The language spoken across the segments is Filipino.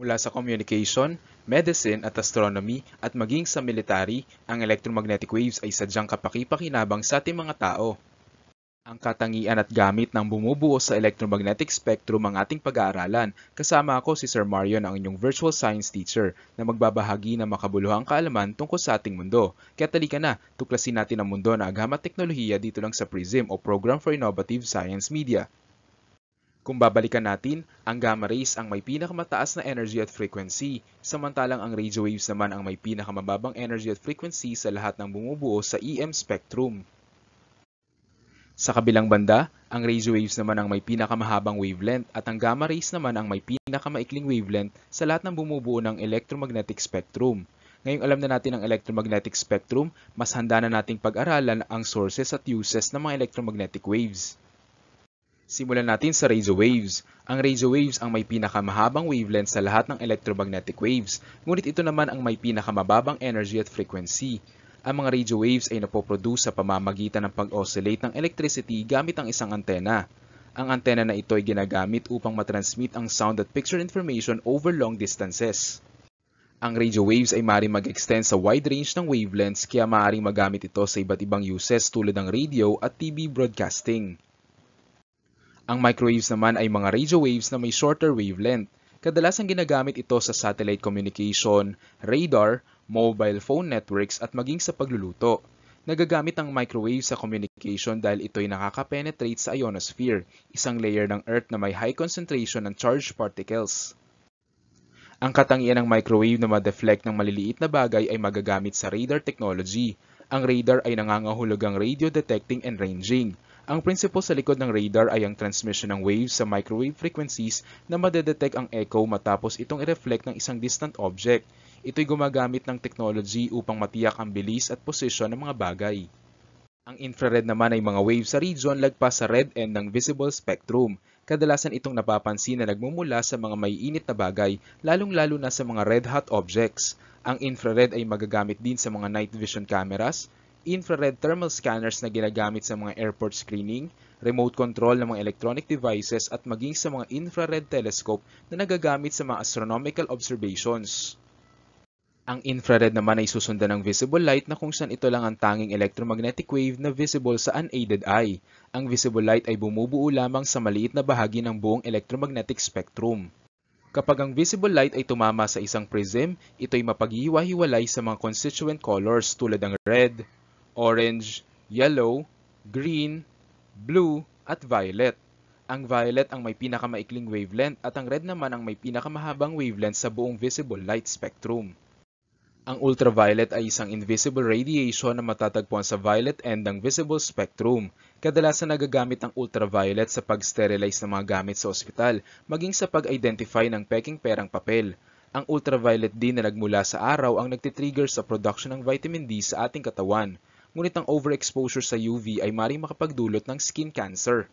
Mula sa communication, medicine at astronomy at maging sa military, ang electromagnetic waves ay sadyang kapakipakinabang sa ating mga tao. Ang katangian at gamit ng bumubuo sa electromagnetic spectrum ang ating pag-aaralan. Kasama ako si Sir Marion, ang inyong virtual science teacher na magbabahagi ng makabuluhang kaalaman tungkol sa ating mundo. Kaya talika na, tuklasin natin ang mundo na agham at teknolohiya dito lang sa PRISM o Program for Innovative Science Media. Kung babalikan natin, ang gamma rays ang may pinakamataas na energy at frequency, samantalang ang radio waves naman ang may pinakamababang energy at frequency sa lahat ng bumubuo sa EM spectrum. Sa kabilang banda, ang radio waves naman ang may pinakamahabang wavelength at ang gamma rays naman ang may pinakamaikling wavelength sa lahat ng bumubuo ng electromagnetic spectrum. Ngayong alam na natin ang electromagnetic spectrum, mas handa na nating pag-aralan ang sources at uses ng mga electromagnetic waves. Simulan natin sa radio waves. Ang radio waves ang may pinakamahabang wavelength sa lahat ng electromagnetic waves, ngunit ito naman ang may pinakamababang energy at frequency. Ang mga radio waves ay napoproduce sa pamamagitan ng pag-oscillate ng electricity gamit ang isang antena. Ang antena na ito ay ginagamit upang matransmit ang sound at picture information over long distances. Ang radio waves ay maaaring mag-extend sa wide range ng wavelengths kaya maaaring magamit ito sa iba't ibang uses tulad ng radio at TV broadcasting. Ang microwaves naman ay mga radio waves na may shorter wavelength. Kadalasang ginagamit ito sa satellite communication, radar, mobile phone networks at maging sa pagluluto. Nagagamit ang microwave sa communication dahil ito'y nakaka-penetrate sa ionosphere, isang layer ng Earth na may high concentration ng charged particles. Ang katangian ng microwave na ma-deflect ng maliliit na bagay ay magagamit sa radar technology. Ang radar ay nangangahulugang radio detecting and ranging. Ang prinsipo sa likod ng radar ay ang transmission ng waves sa microwave frequencies na madedetect ang echo matapos itong i-reflect ng isang distant object. Ito'y gumagamit ng technology upang matiyak ang bilis at posisyon ng mga bagay. Ang infrared naman ay mga waves sa region lagpas sa red end ng visible spectrum. Kadalasan itong napapansin na nagmumula sa mga may init na bagay, lalong-lalo na sa mga red-hot objects. Ang infrared ay magagamit din sa mga night vision cameras, infrared thermal scanners na ginagamit sa mga airport screening, remote control ng mga electronic devices at maging sa mga infrared telescope na nagagamit sa mga astronomical observations. Ang infrared naman ay susundan ng visible light na kung saan ito lang ang tanging electromagnetic wave na visible sa unaided eye. Ang visible light ay bumubuo lamang sa maliit na bahagi ng buong electromagnetic spectrum. Kapag ang visible light ay tumama sa isang prism, ito ay mapaghiwa-hiwalay sa mga constituent colors tulad ng red, orange, yellow, green, blue, at violet. Ang violet ang may pinakamaikling wavelength at ang red naman ang may pinakamahabang wavelength sa buong visible light spectrum. Ang ultraviolet ay isang invisible radiation na matatagpuan sa violet end ng visible spectrum. Kadalasan nagagamit ang ultraviolet sa pag-sterilize ng mga gamit sa ospital, maging sa pag-identify ng peking perang papel. Ang ultraviolet din na nagmula sa araw ang nagtitrigger sa production ng vitamin D sa ating katawan ngunit ang overexposure sa UV ay maring makapagdulot ng skin cancer.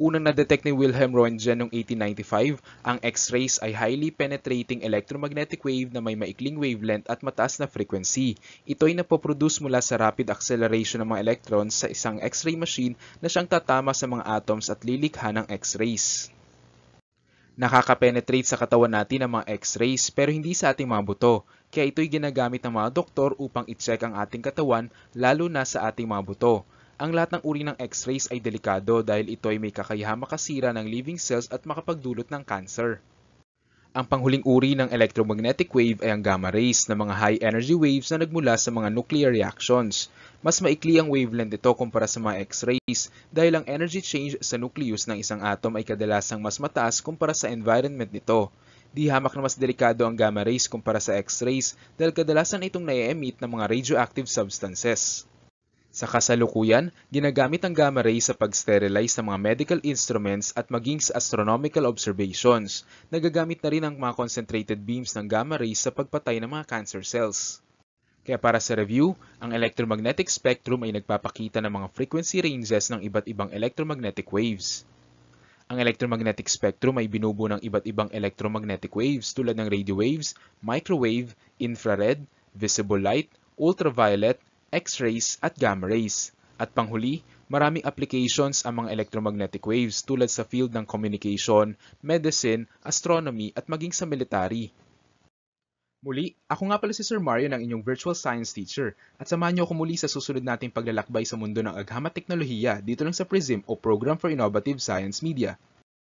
Unang na-detect ni Wilhelm Roentgen noong 1895, ang X-rays ay highly penetrating electromagnetic wave na may maikling wavelength at mataas na frequency. Ito ay napoproduce mula sa rapid acceleration ng mga electrons sa isang X-ray machine na siyang tatama sa mga atoms at lilikha ng X-rays. Nakakapenetrate sa katawan natin ang mga X-rays pero hindi sa ating mga buto kaya ito'y ginagamit ng mga doktor upang i-check ang ating katawan lalo na sa ating mga buto. Ang lahat ng uri ng x-rays ay delikado dahil ito ay may kakayahang makasira ng living cells at makapagdulot ng cancer. Ang panghuling uri ng electromagnetic wave ay ang gamma rays na mga high energy waves na nagmula sa mga nuclear reactions. Mas maikli ang wavelength ito kumpara sa mga x-rays dahil ang energy change sa nucleus ng isang atom ay kadalasang mas mataas kumpara sa environment nito. Di hamak na mas delikado ang gamma rays kumpara sa X-rays dahil kadalasan itong nai-emit ng mga radioactive substances. Sa kasalukuyan, ginagamit ang gamma rays sa pag-sterilize ng mga medical instruments at maging sa astronomical observations. Nagagamit na rin ang mga concentrated beams ng gamma rays sa pagpatay ng mga cancer cells. Kaya para sa review, ang electromagnetic spectrum ay nagpapakita ng mga frequency ranges ng iba't ibang electromagnetic waves. Ang electromagnetic spectrum ay binubuo ng iba't ibang electromagnetic waves tulad ng radio waves, microwave, infrared, visible light, ultraviolet, X-rays at gamma rays. At panghuli, maraming applications ang mga electromagnetic waves tulad sa field ng communication, medicine, astronomy at maging sa military. Muli, ako nga pala si Sir Mario ng inyong virtual science teacher at samahan niyo ako muli sa susunod nating paglalakbay sa mundo ng agham at teknolohiya dito lang sa PRISM o Program for Innovative Science Media.